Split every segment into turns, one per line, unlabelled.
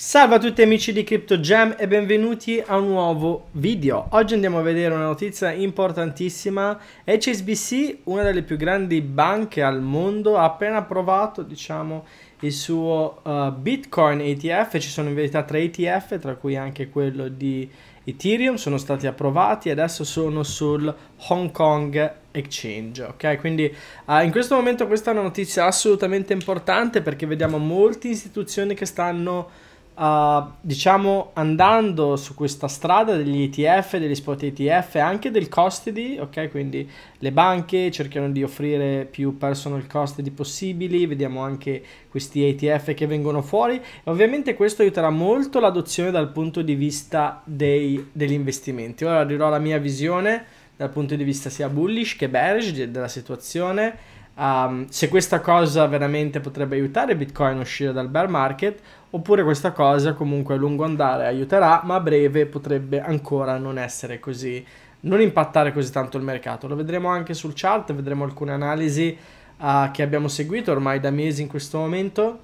Salve a tutti amici di CryptoGem e benvenuti a un nuovo video. Oggi andiamo a vedere una notizia importantissima. HSBC, una delle più grandi banche al mondo, ha appena approvato, diciamo, il suo uh, Bitcoin ETF. Ci sono in verità tre ETF, tra cui anche quello di Ethereum, sono stati approvati e adesso sono sul Hong Kong Exchange. Ok, quindi uh, in questo momento questa è una notizia assolutamente importante perché vediamo molte istituzioni che stanno Uh, diciamo andando su questa strada degli ETF, degli spot ETF, anche del custody, ok? Quindi le banche cercano di offrire più personal custody possibili, vediamo anche questi ETF che vengono fuori. Ovviamente questo aiuterà molto l'adozione dal punto di vista dei, degli investimenti. Ora dirò la mia visione dal punto di vista sia bullish che bearish della situazione. Um, se questa cosa veramente potrebbe aiutare Bitcoin a uscire dal bear market oppure questa cosa comunque a lungo andare aiuterà, ma a breve potrebbe ancora non essere così, non impattare così tanto il mercato. Lo vedremo anche sul chart, vedremo alcune analisi uh, che abbiamo seguito ormai da mesi in questo momento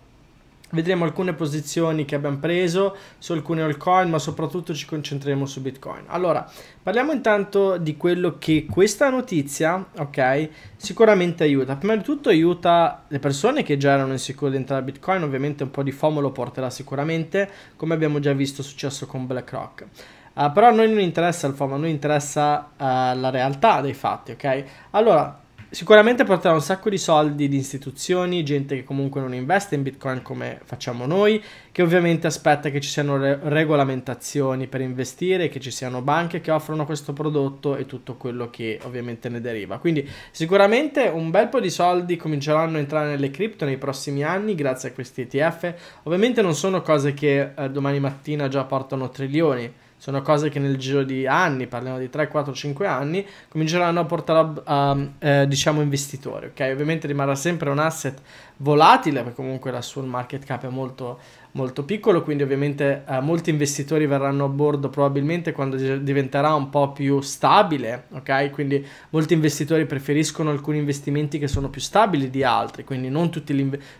Vedremo alcune posizioni che abbiamo preso su alcune altcoin, ma soprattutto ci concentreremo su Bitcoin. Allora, parliamo intanto di quello che questa notizia, ok, sicuramente aiuta. Prima di tutto aiuta le persone che già erano insicure di entrare a Bitcoin, ovviamente un po' di FOMO lo porterà sicuramente, come abbiamo già visto successo con BlackRock. Uh, però a noi non interessa il FOMO, a noi interessa uh, la realtà dei fatti, ok? Allora, sicuramente porterà un sacco di soldi di istituzioni, gente che comunque non investe in Bitcoin come facciamo noi, che ovviamente aspetta che ci siano re- regolamentazioni per investire, che ci siano banche che offrono questo prodotto e tutto quello che ovviamente ne deriva. Quindi sicuramente un bel po' di soldi cominceranno a entrare nelle cripto nei prossimi anni grazie a questi ETF. Ovviamente non sono cose che eh, domani mattina già portano trilioni sono cose che nel giro di anni, parliamo di 3, 4, 5 anni, cominceranno a portare a, a eh, diciamo investitori, ok? Ovviamente rimarrà sempre un asset volatile, perché comunque la sua market cap è molto molto piccolo, quindi ovviamente eh, molti investitori verranno a bordo probabilmente quando diventerà un po' più stabile, ok? Quindi molti investitori preferiscono alcuni investimenti che sono più stabili di altri, quindi non, tutti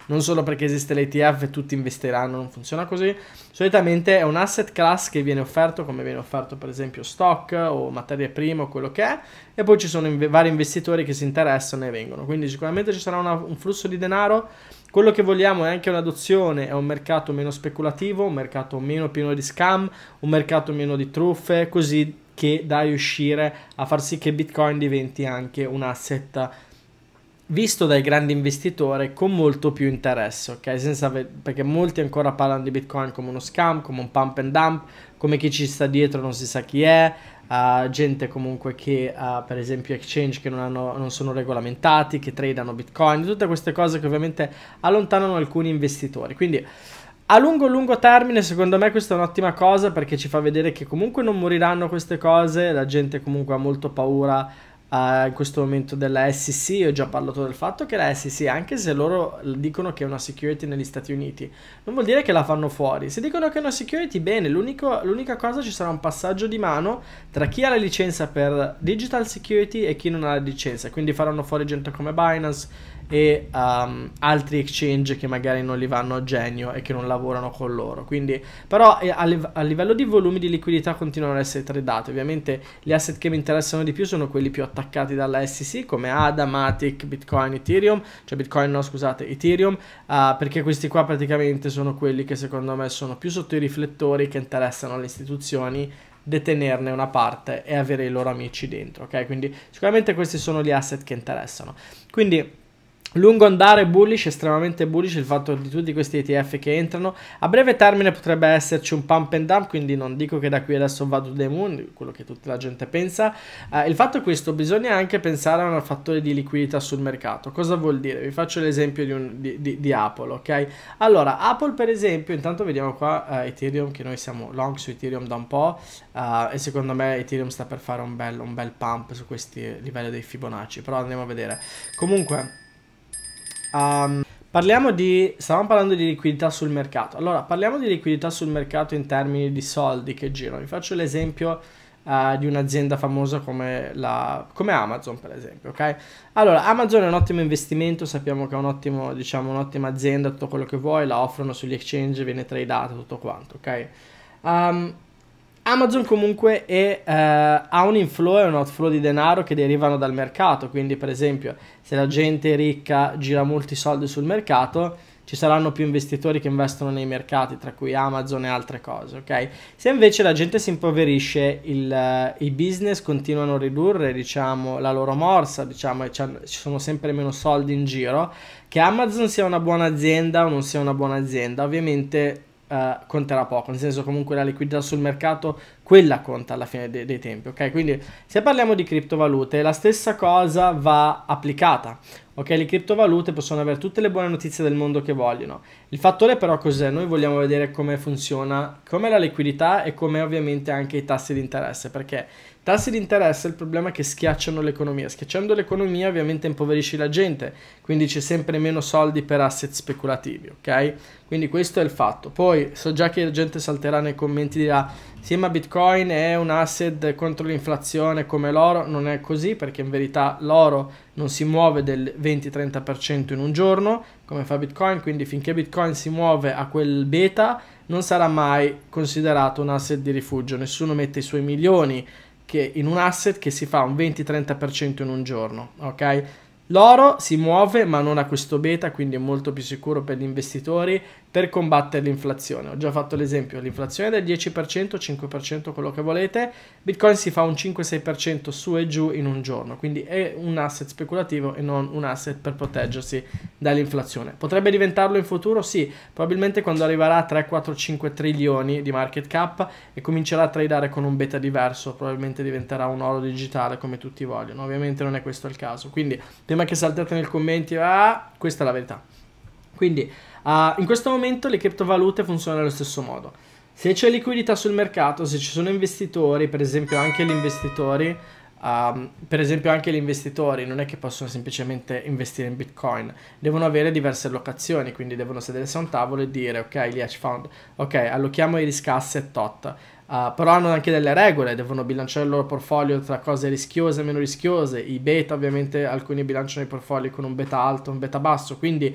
non solo perché esiste l'ETF e tutti investiranno, non funziona così. Solitamente è un asset class che viene offerto come viene offerto per esempio stock o materie prime o quello che è e poi ci sono inv vari investitori che si interessano e vengono, quindi sicuramente ci sarà una, un flusso di denaro quello che vogliamo è anche un'adozione, è un mercato meno speculativo, un mercato meno pieno di scam, un mercato meno di truffe, così che da riuscire a far sì che Bitcoin diventi anche un asset visto dai grandi investitori con molto più interesse, ok? Senza, perché molti ancora parlano di Bitcoin come uno scam, come un pump and dump, come chi ci sta dietro non si sa chi è, a gente comunque che ha per esempio exchange che non, hanno, non sono regolamentati, che tradano bitcoin, tutte queste cose che ovviamente allontanano alcuni investitori. Quindi a lungo lungo termine secondo me questa è un'ottima cosa perché ci fa vedere che comunque non moriranno queste cose, la gente comunque ha molto paura in questo momento della SEC, ho già parlato del fatto che la SEC, anche se loro dicono che è una security negli Stati Uniti, non vuol dire che la fanno fuori. Se dicono che è una security, bene, l'unica cosa ci sarà un passaggio di mano tra chi ha la licenza per digital security e chi non ha la licenza. Quindi faranno fuori gente come Binance e um, altri exchange che magari non li vanno a genio e che non lavorano con loro. Quindi, però eh, a, a, livello di volumi di liquidità continuano ad essere tradate. Ovviamente gli asset che mi interessano di più sono quelli più attivi attaccati dalla SEC come ADA, Matic, Bitcoin, Ethereum, cioè Bitcoin no scusate, Ethereum, uh, perché questi qua praticamente sono quelli che secondo me sono più sotto i riflettori che interessano alle istituzioni detenerne una parte e avere i loro amici dentro, ok? Quindi sicuramente questi sono gli asset che interessano. Quindi Lungo andare bullish, estremamente bullish il fatto di tutti questi ETF che entrano. A breve termine potrebbe esserci un pump and dump, quindi non dico che da qui adesso vado the moon, quello che tutta la gente pensa. Eh, il fatto è questo, bisogna anche pensare a un fattore di liquidità sul mercato. Cosa vuol dire? Vi faccio l'esempio di, un, di, di, di Apple, ok? Allora, Apple per esempio, intanto vediamo qua eh, Ethereum, che noi siamo long su Ethereum da un po', eh, e secondo me Ethereum sta per fare un bel, un bel pump su questi livelli dei Fibonacci, però andiamo a vedere. Comunque... Um, parliamo di, stavamo parlando di liquidità sul mercato. Allora, parliamo di liquidità sul mercato in termini di soldi che girano. Vi faccio l'esempio Uh, di un'azienda famosa come, la, come, Amazon, per esempio. Ok, allora Amazon è un ottimo investimento. Sappiamo che è un ottimo, diciamo, un'ottima azienda, tutto quello che vuoi, la offrono sugli exchange, viene tradata, tutto quanto. Ok, um, Amazon comunque è, eh, ha un inflow e un outflow di denaro che derivano dal mercato, quindi per esempio se la gente ricca gira molti soldi sul mercato, ci saranno più investitori che investono nei mercati, tra cui Amazon e altre cose, ok? Se invece la gente si impoverisce, il, uh, i business continuano a ridurre, diciamo, la loro morsa, diciamo, e ci sono sempre meno soldi in giro, che Amazon sia una buona azienda o non sia una buona azienda, ovviamente eh, conterà poco, nel senso comunque la liquidità sul mercato, quella conta alla fine de dei tempi, ok? Quindi se parliamo di criptovalute, la stessa cosa va applicata, ok? Le criptovalute possono avere tutte le buone notizie del mondo che vogliono il fattore però cos'è? Noi vogliamo vedere come funziona, come la liquidità e come ovviamente anche i tassi di interesse, perché i tassi di interesse il problema è che schiacciano l'economia, schiacciando l'economia ovviamente impoverisci la gente, quindi c'è sempre meno soldi per asset speculativi, ok? Quindi questo è il fatto. Poi so già che la gente salterà nei commenti e dirà sì ma Bitcoin è un asset contro l'inflazione come l'oro, non è così perché in verità l'oro non si muove del 20-30% in un giorno, come fa Bitcoin, quindi finché Bitcoin si muove a quel beta non sarà mai considerato un asset di rifugio, nessuno mette i suoi milioni che, in un asset che si fa un 20-30% in un giorno, ok? L'oro si muove ma non a questo beta, quindi è molto più sicuro per gli investitori per combattere l'inflazione. Ho già fatto l'esempio, l'inflazione del 10%, 5% quello che volete, Bitcoin si fa un 5-6% su e giù in un giorno, quindi è un asset speculativo e non un asset per proteggersi dall'inflazione. Potrebbe diventarlo in futuro? Sì, probabilmente quando arriverà a 3, 4, 5 trilioni di market cap e comincerà a tradare con un beta diverso, probabilmente diventerà un oro digitale come tutti vogliono. Ovviamente non è questo il caso, quindi prima che saltate nei commenti, ah, questa è la verità. Quindi Uh, in questo momento le criptovalute funzionano allo stesso modo. Se c'è liquidità sul mercato, se ci sono investitori, per esempio anche gli investitori, um, per esempio anche gli investitori non è che possono semplicemente investire in Bitcoin, devono avere diverse allocazioni, quindi devono sedersi a un tavolo e dire ok, gli hedge fund, ok, allochiamo i risk asset tot. Uh, però hanno anche delle regole, devono bilanciare il loro portfolio tra cose rischiose e meno rischiose, i beta ovviamente alcuni bilanciano i portfolio con un beta alto, un beta basso, quindi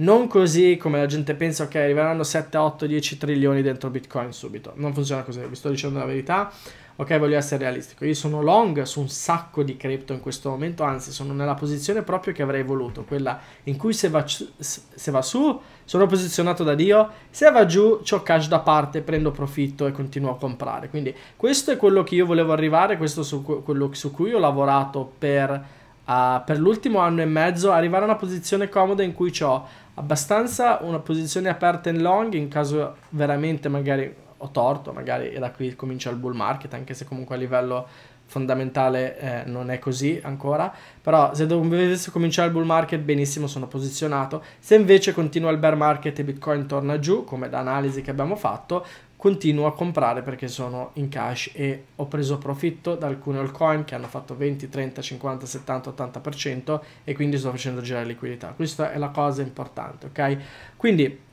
non così come la gente pensa, ok, arriveranno 7, 8, 10 trilioni dentro Bitcoin subito. Non funziona così, vi sto dicendo la verità. Ok, voglio essere realistico. Io sono long su un sacco di cripto in questo momento, anzi sono nella posizione proprio che avrei voluto, quella in cui se va, se va su sono posizionato da Dio, se va giù ho cash da parte, prendo profitto e continuo a comprare. Quindi questo è quello che io volevo arrivare, questo è quello su cui ho lavorato per a, per l'ultimo anno e mezzo arrivare a una posizione comoda in cui ho abbastanza una posizione aperta in long in caso veramente magari ho torto, magari da qui comincia il bull market, anche se comunque a livello fondamentale eh, non è così ancora però se dovesse cominciare il bull market benissimo sono posizionato se invece continua il bear market e bitcoin torna giù come da analisi che abbiamo fatto continuo a comprare perché sono in cash e ho preso profitto da alcune altcoin che hanno fatto 20, 30, 50, 70, 80% e quindi sto facendo girare liquidità. Questa è la cosa importante, ok? Quindi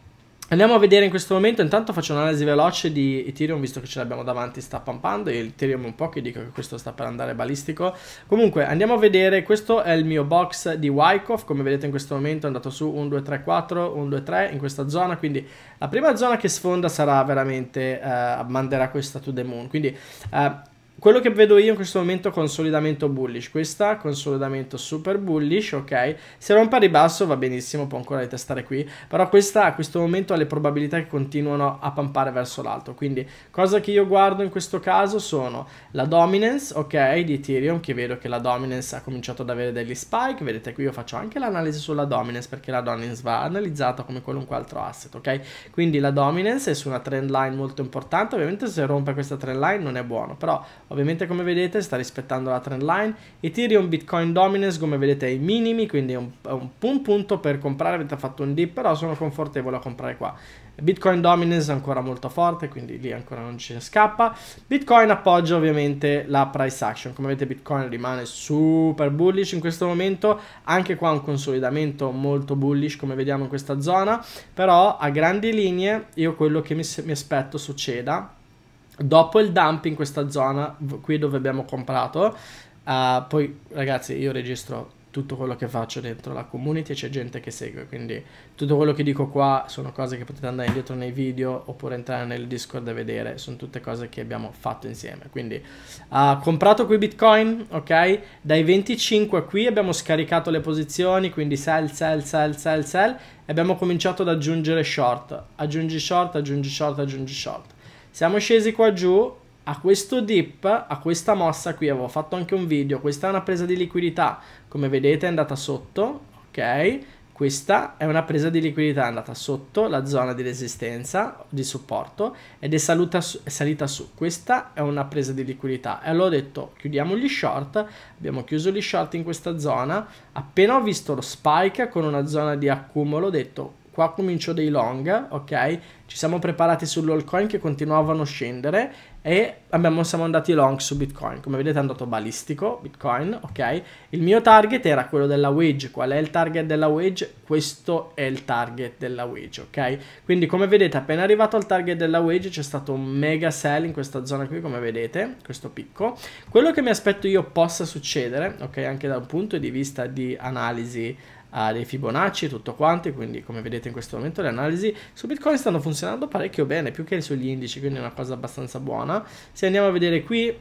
Andiamo a vedere in questo momento, intanto faccio un'analisi veloce di Ethereum visto che ce l'abbiamo davanti, sta pampando e Ethereum un po' che dico che questo sta per andare balistico. Comunque andiamo a vedere, questo è il mio box di Wyckoff, come vedete in questo momento è andato su 1, 2, 3, 4, 1, 2, 3 in questa zona, quindi la prima zona che sfonda sarà veramente, uh, manderà questa to the moon, quindi... Uh, quello che vedo io in questo momento è consolidamento bullish, questa consolidamento super bullish, ok? Se rompe a ribasso va benissimo, può ancora ritestare qui, però questa a questo momento ha le probabilità che continuano a pampare verso l'alto, quindi cosa che io guardo in questo caso sono la dominance, ok, di Ethereum, che vedo che la dominance ha cominciato ad avere degli spike, vedete qui io faccio anche l'analisi sulla dominance perché la dominance va analizzata come qualunque altro asset, ok? Quindi la dominance è su una trend line molto importante, ovviamente se rompe questa trend line non è buono, però Ovviamente come vedete sta rispettando la trend line. Ethereum Bitcoin Dominance come vedete è ai minimi, quindi è un, un, un punto per comprare, avete fatto un dip, però sono confortevole a comprare qua. Bitcoin Dominance ancora molto forte, quindi lì ancora non ce ne scappa. Bitcoin appoggia ovviamente la price action. Come vedete Bitcoin rimane super bullish in questo momento, anche qua un consolidamento molto bullish come vediamo in questa zona, però a grandi linee io quello che mi, mi aspetto succeda Dopo il dump in questa zona, qui dove abbiamo comprato, uh, poi ragazzi io registro tutto quello che faccio dentro la community c'è gente che segue, quindi tutto quello che dico qua sono cose che potete andare indietro nei video oppure entrare nel Discord e vedere, sono tutte cose che abbiamo fatto insieme. Quindi ha uh, comprato qui Bitcoin, ok? Dai 25 qui abbiamo scaricato le posizioni, quindi sell, sell, sell, sell, sell e abbiamo cominciato ad aggiungere short, aggiungi short, aggiungi short, aggiungi short siamo scesi qua giù a questo dip, a questa mossa qui, avevo fatto anche un video, questa è una presa di liquidità, come vedete è andata sotto, ok? Questa è una presa di liquidità è andata sotto la zona di resistenza, di supporto, ed è, saluta, è salita su. Questa è una presa di liquidità. E allora ho detto chiudiamo gli short, abbiamo chiuso gli short in questa zona. Appena ho visto lo spike con una zona di accumulo, ho detto qua comincio dei long, ok? Ci siamo preparati sull'allcoin che continuavano a scendere e abbiamo, siamo andati long su Bitcoin. Come vedete è andato balistico Bitcoin, ok? Il mio target era quello della wage. Qual è il target della wage? Questo è il target della wage, ok? Quindi come vedete appena arrivato al target della wage c'è stato un mega sell in questa zona qui, come vedete, questo picco. Quello che mi aspetto io possa succedere, ok? Anche da un punto di vista di analisi uh, dei Fibonacci e tutto quanto, quindi come vedete in questo momento le analisi su Bitcoin stanno funzionando parecchio bene, più che sugli indici, quindi è una cosa abbastanza buona. Se andiamo a vedere qui,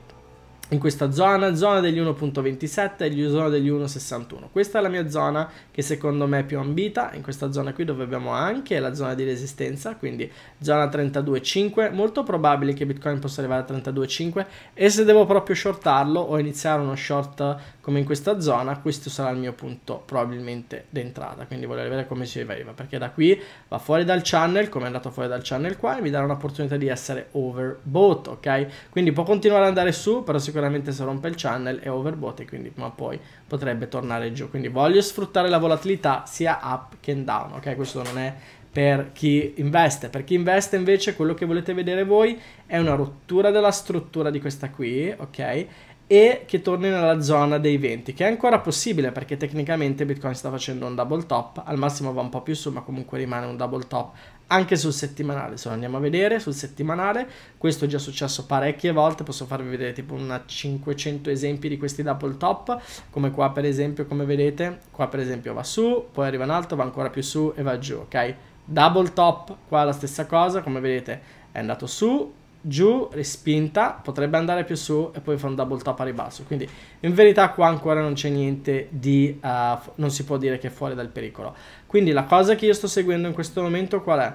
in questa zona, zona degli 1.27 e zona degli 1.61. Questa è la mia zona che secondo me è più ambita, in questa zona qui dove abbiamo anche la zona di resistenza, quindi zona 32.5, molto probabile che Bitcoin possa arrivare a 32.5 e se devo proprio shortarlo o iniziare uno short come in questa zona, questo sarà il mio punto probabilmente d'entrata, quindi voglio vedere come si arriva, perché da qui va fuori dal channel, come è andato fuori dal channel qua, e mi darà un'opportunità di essere overbought, ok? Quindi può continuare ad andare su, però secondo sicuramente si rompe il channel è overbought e quindi ma poi potrebbe tornare giù quindi voglio sfruttare la volatilità sia up che down ok questo non è per chi investe. Per chi investe invece quello che volete vedere voi è una rottura della struttura di questa qui, ok? E che torni nella zona dei 20, che è ancora possibile perché tecnicamente Bitcoin sta facendo un double top, al massimo va un po' più su, ma comunque rimane un double top anche sul settimanale. Se lo andiamo a vedere sul settimanale, questo è già successo parecchie volte. Posso farvi vedere tipo una 500 esempi di questi double top, come qua per esempio, come vedete, qua per esempio va su, poi arriva in alto, va ancora più su e va giù, ok? Double top, qua la stessa cosa, come vedete è andato su, giù, respinta, potrebbe andare più su e poi fa un double tap a ribasso. Quindi in verità qua ancora non c'è niente di... Uh, non si può dire che è fuori dal pericolo. Quindi la cosa che io sto seguendo in questo momento qual è?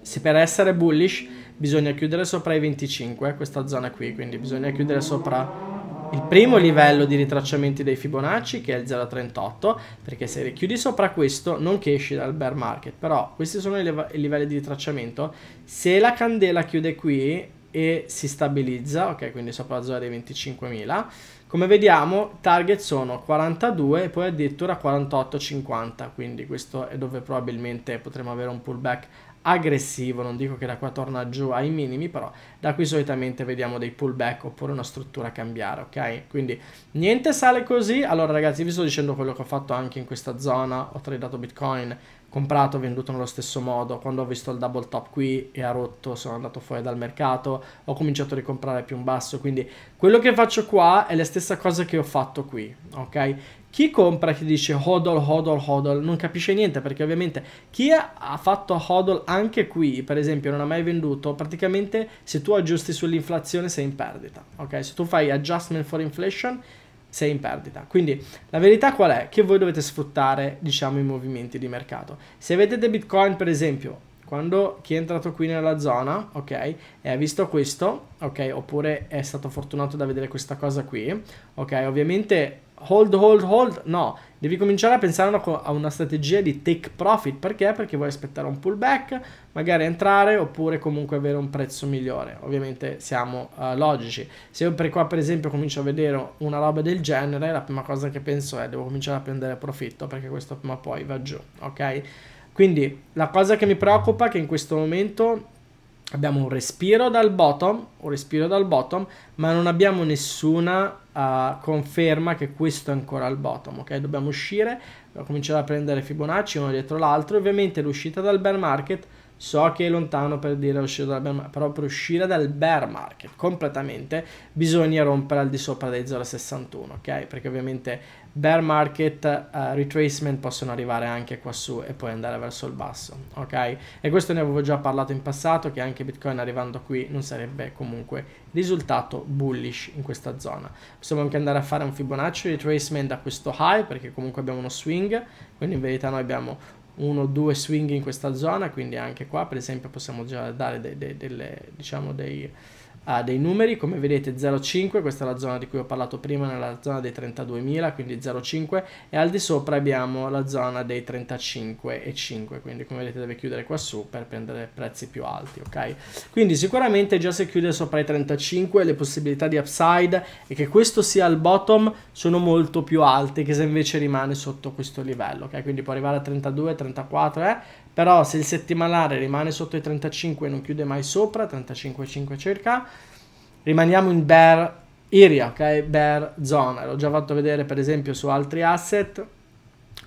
Se per essere bullish bisogna chiudere sopra i 25, questa zona qui, quindi bisogna chiudere sopra il primo livello di ritracciamenti dei Fibonacci che è il 0,38 perché se richiudi sopra questo non che esci dal bear market però questi sono i, live i livelli di ritracciamento se la candela chiude qui e si stabilizza ok quindi sopra la zona dei 25.000 come vediamo target sono 42 e poi addirittura 48,50 quindi questo è dove probabilmente potremo avere un pullback aggressivo, non dico che da qua torna giù ai minimi, però da qui solitamente vediamo dei pullback oppure una struttura cambiare, ok? Quindi niente sale così, allora ragazzi vi sto dicendo quello che ho fatto anche in questa zona, ho tradato bitcoin comprato, venduto nello stesso modo. Quando ho visto il double top qui e ha rotto, sono andato fuori dal mercato, ho cominciato a ricomprare più in basso. Quindi quello che faccio qua è la stessa cosa che ho fatto qui, ok? Chi compra e chi dice hodl, hodl, hodl non capisce niente perché ovviamente chi ha fatto hodl anche qui, per esempio, non ha mai venduto, praticamente se tu aggiusti sull'inflazione sei in perdita, ok? Se tu fai adjustment for inflation sei in perdita. Quindi la verità qual è? Che voi dovete sfruttare, diciamo, i movimenti di mercato. Se vedete Bitcoin, per esempio, quando chi è entrato qui nella zona, ok, e ha visto questo, ok, oppure è stato fortunato da vedere questa cosa qui, ok, ovviamente hold, hold, hold, no, devi cominciare a pensare a una strategia di take profit, perché? Perché vuoi aspettare un pullback, magari entrare oppure comunque avere un prezzo migliore, ovviamente siamo uh, logici, se io per qua per esempio comincio a vedere una roba del genere, la prima cosa che penso è devo cominciare a prendere profitto perché questo prima o poi va giù, ok? Quindi la cosa che mi preoccupa è che in questo momento abbiamo un respiro dal bottom, un respiro dal bottom, ma non abbiamo nessuna uh, conferma che questo è ancora il bottom, ok? Dobbiamo uscire, dobbiamo cominciare a prendere Fibonacci uno dietro l'altro, ovviamente l'uscita dal bear market So che è lontano per dire uscire dal bear market, però per uscire dal bear market completamente bisogna rompere al di sopra dei 0,61, ok? Perché ovviamente bear market uh, retracement possono arrivare anche quassù e poi andare verso il basso, ok? E questo ne avevo già parlato in passato che anche Bitcoin arrivando qui non sarebbe comunque risultato bullish in questa zona. Possiamo anche andare a fare un Fibonacci retracement da questo high perché comunque abbiamo uno swing, quindi in verità noi abbiamo uno o due swing in questa zona, quindi anche qua per esempio possiamo già dare dei, dei, delle, diciamo dei, ha dei numeri, come vedete 0,5, questa è la zona di cui ho parlato prima, nella zona dei 32.000, quindi 0,5 e al di sopra abbiamo la zona dei 35,5, quindi come vedete deve chiudere qua su per prendere prezzi più alti, ok? Quindi sicuramente già se chiude sopra i 35 le possibilità di upside e che questo sia il bottom sono molto più alte che se invece rimane sotto questo livello, ok? Quindi può arrivare a 32, 34, eh? però se il settimanale rimane sotto i 35 e non chiude mai sopra 35,5 circa rimaniamo in bear area ok bear zona l'ho già fatto vedere per esempio su altri asset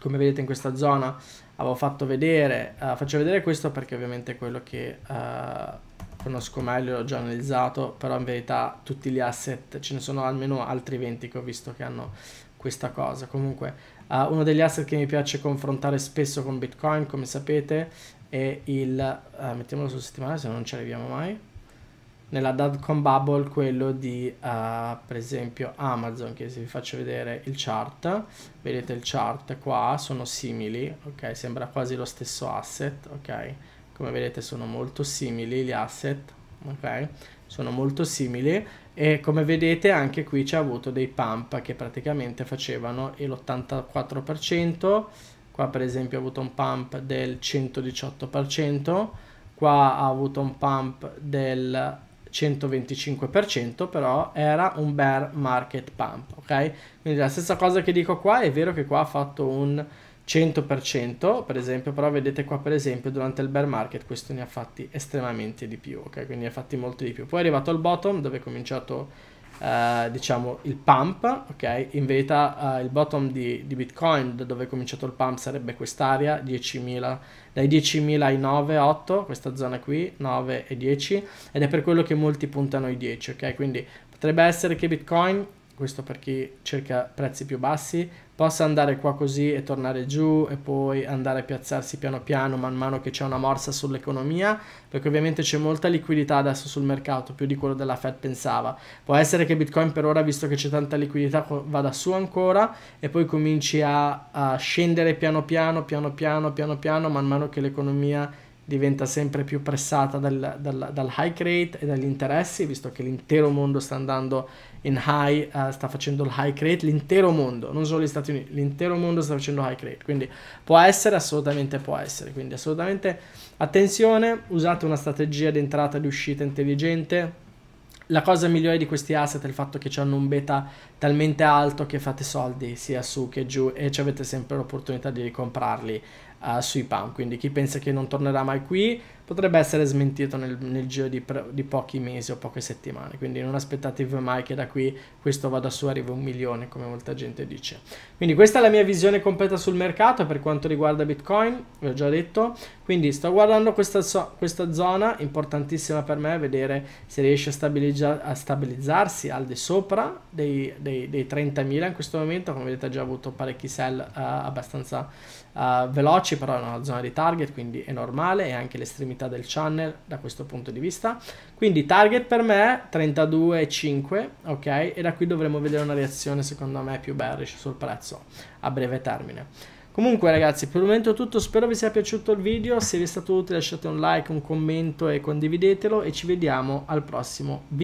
come vedete in questa zona avevo fatto vedere uh, faccio vedere questo perché ovviamente è quello che uh, conosco meglio l'ho già analizzato però in verità tutti gli asset ce ne sono almeno altri 20 che ho visto che hanno questa cosa. Comunque, uh, uno degli asset che mi piace confrontare spesso con Bitcoin, come sapete, è il... Uh, mettiamolo sul settimanale se non ci arriviamo mai. Nella dotcom bubble, quello di, uh, per esempio, Amazon, che se vi faccio vedere il chart, vedete il chart qua, sono simili, ok? Sembra quasi lo stesso asset, ok? Come vedete sono molto simili gli asset, ok? sono molto simili e come vedete anche qui c'è avuto dei pump che praticamente facevano l'84%, qua per esempio ha avuto un pump del 118%, qua ha avuto un pump del 125% però era un bear market pump ok quindi la stessa cosa che dico qua è vero che qua ha fatto un 100% per esempio, però vedete qua per esempio durante il bear market questo ne ha fatti estremamente di più, ok? Quindi ne ha fatti molto di più. Poi è arrivato al bottom dove è cominciato eh, diciamo il pump, ok? In verità eh, il bottom di, di, Bitcoin dove è cominciato il pump sarebbe quest'area, 10.000, dai 10.000 ai 9, 8, questa zona qui, 9 e 10 ed è per quello che molti puntano i 10, ok? Quindi potrebbe essere che Bitcoin questo per chi cerca prezzi più bassi, possa andare qua così e tornare giù e poi andare a piazzarsi piano piano man mano che c'è una morsa sull'economia perché ovviamente c'è molta liquidità adesso sul mercato più di quello della Fed pensava può essere che Bitcoin per ora visto che c'è tanta liquidità vada su ancora e poi cominci a, a scendere piano piano piano piano piano piano man mano che l'economia diventa sempre più pressata dal, dal, dal, high rate e dagli interessi, visto che l'intero mondo sta andando in high, uh, sta facendo il high rate, l'intero mondo, non solo gli Stati Uniti, l'intero mondo sta facendo high rate, quindi può essere, assolutamente può essere, quindi assolutamente attenzione, usate una strategia di entrata e di uscita intelligente, la cosa migliore di questi asset è il fatto che hanno un beta talmente alto che fate soldi sia su che giù e avete sempre l'opportunità di ricomprarli uh, sui PAM. Quindi chi pensa che non tornerà mai qui potrebbe essere smentito nel, nel giro di, di, pochi mesi o poche settimane, quindi non aspettatevi mai che da qui questo vada su arrivi un milione come molta gente dice. Quindi questa è la mia visione completa sul mercato per quanto riguarda Bitcoin, vi ho già detto, quindi sto guardando questa, questa zona importantissima per me, vedere se riesce a, stabilizza a stabilizzarsi al di sopra dei, dei, dei 30.000 in questo momento, come vedete ha già avuto parecchi sell uh, abbastanza uh, veloci, però è una zona di target, quindi è normale e anche l'estremità unità del channel da questo punto di vista quindi target per me 32,5 ok e da qui dovremo vedere una reazione secondo me più bearish sul prezzo a breve termine Comunque ragazzi, per il momento è tutto, spero vi sia piaciuto il video, se vi è stato utile lasciate un like, un commento e condividetelo e ci vediamo al prossimo video.